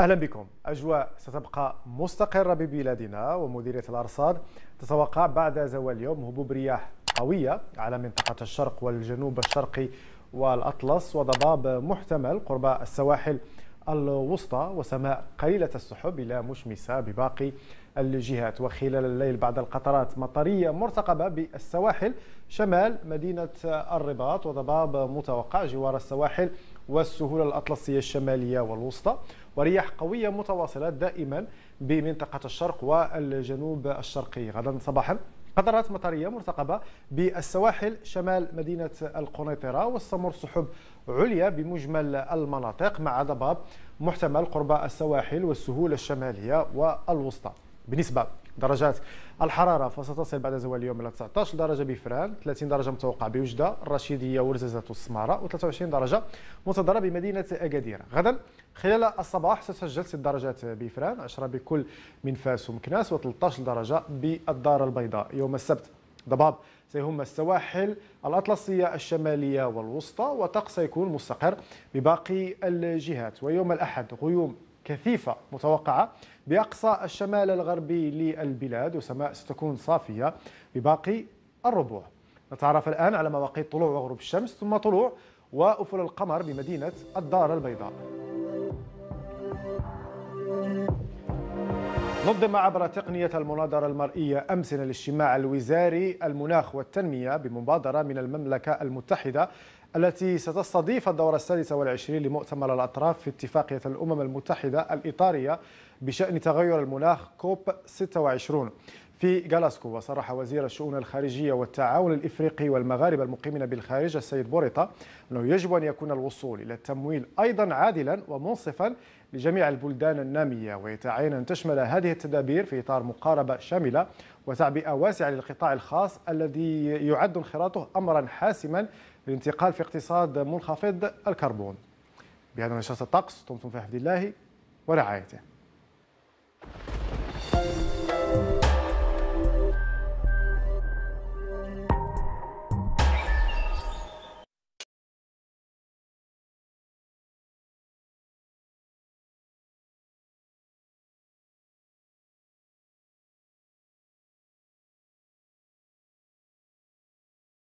أهلا بكم أجواء ستبقى مستقرة ببلادنا ومديرية الأرصاد تتوقع بعد زوال اليوم هبوب رياح قوية على منطقة الشرق والجنوب الشرقي والأطلس وضباب محتمل قرب السواحل الوسطى وسماء قليلة السحب إلى مشمسة بباقي الجهات وخلال الليل بعد القطرات مطرية مرتقبة بالسواحل شمال مدينة الرباط وضباب متوقع جوار السواحل والسهول الأطلسية الشمالية والوسطى ورياح قوية متواصلة دائما بمنطقة الشرق والجنوب الشرقي غدا صباحا قدرات مطرية مرتقبة بالسواحل شمال مدينة القنيطرة والسمر سحب عليا بمجمل المناطق مع ضباب محتمل قرب السواحل والسهول الشمالية والوسطى بالنسبة درجات الحراره فستصل بعد زوال اليوم الى 19 درجه بفران 30 درجه متوقع بوجده الرشيديه ورزازات والسماره و23 درجه متضرة بمدينه اكادير غدا خلال الصباح ستسجل 6 درجات بفران 10 بكل من فاس ومكناس و13 درجه بالدار البيضاء يوم السبت ضباب سيهم السواحل الأطلسية الشمالية والوسطى وطقس سيكون مستقر بباقي الجهات ويوم الأحد غيوم كثيفة متوقعة بأقصى الشمال الغربي للبلاد وسماء ستكون صافية بباقي الربوع نتعرف الآن على مواقيت طلوع وغروب الشمس ثم طلوع وأفل القمر بمدينة الدار البيضاء نظم عبر تقنية المناظرة المرئية أمسنا الاجتماع الوزاري المناخ والتنمية بمبادرة من المملكة المتحدة التي ستستضيف الدورة السادسة والعشرين لمؤتمر الأطراف في اتفاقية الأمم المتحدة الإطارية بشأن تغير المناخ كوب 26 في جلاسكو وصرح وزير الشؤون الخارجية والتعاون الإفريقي والمغاربة المقيمين بالخارج السيد بوريطة أنه يجب أن يكون الوصول إلى التمويل أيضا عادلا ومنصفا لجميع البلدان النامية ويتعين أن تشمل هذه التدابير في إطار مقاربة شاملة وتعبئة واسعة للقطاع الخاص الذي يعد انخراطه أمرا حاسما للانتقال في اقتصاد منخفض الكربون بهذا نشاط الطقس دمتم في حفظ الله ورعايته